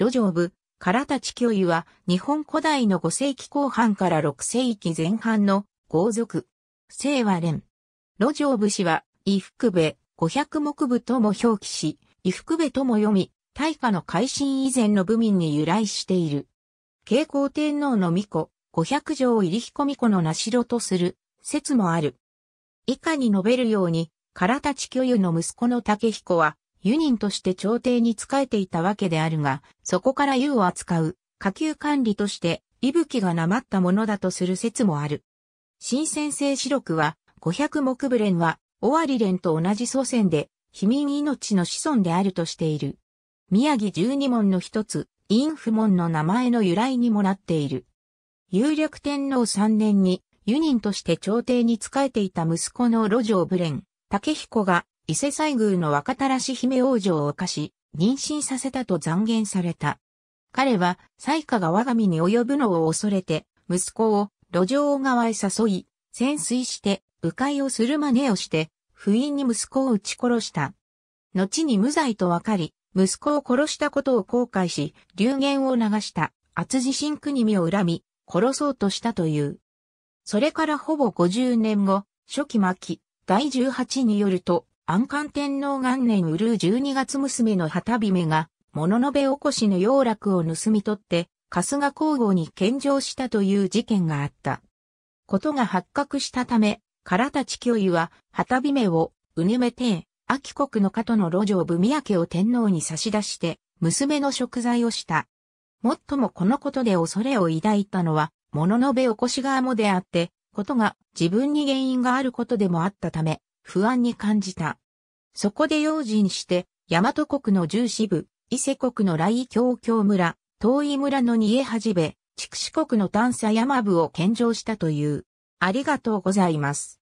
路上部、唐立巨湯は日本古代の5世紀後半から6世紀前半の豪族。清和連。路上部氏は、伊福部、五百目部とも表記し、伊福部とも読み、大化の改新以前の部民に由来している。慶光天皇の巫女、五百条入彦巫女の名城とする説もある。以下に述べるように、唐立巨湯の息子の竹彦は、ユニンとして朝廷に仕えていたわけであるが、そこからユを扱う、下級管理として、息吹がなまったものだとする説もある。新先生四録は、五百目レンは、オリレンと同じ祖先で、秘民命の子孫であるとしている。宮城十二門の一つ、インフ門の名前の由来にもなっている。有力天皇三年に、ユニンとして朝廷に仕えていた息子の路上レン、竹彦が伊勢西宮の若たらし姫王女を犯し、妊娠させたと残言された。彼は、彩花が我が身に及ぶのを恐れて、息子を路上側へ誘い、潜水して、迂回をする真似をして、不意に息子を撃ち殺した。後に無罪と分かり、息子を殺したことを後悔し、流言を流した、厚地新国見を恨み、殺そうとしたという。それからほぼ50年後、初期末期、第18によると、安官天皇元年うるう12月娘の旗姫が、物の部起こしの洋楽を盗み取って、春日皇后に献上したという事件があった。ことが発覚したため、唐立教諭は、旗姫を、うねめて、秋国の加藤の路上文明家を天皇に差し出して、娘の食材をした。もっともこのことで恐れを抱いたのは、物の部起こし側もであって、ことが自分に原因があることでもあったため、不安に感じた。そこで用心して、大和国の重支部、伊勢国の来伊京京村、遠い村の煮え始め、筑紫国の丹佐山部を献上したという。ありがとうございます。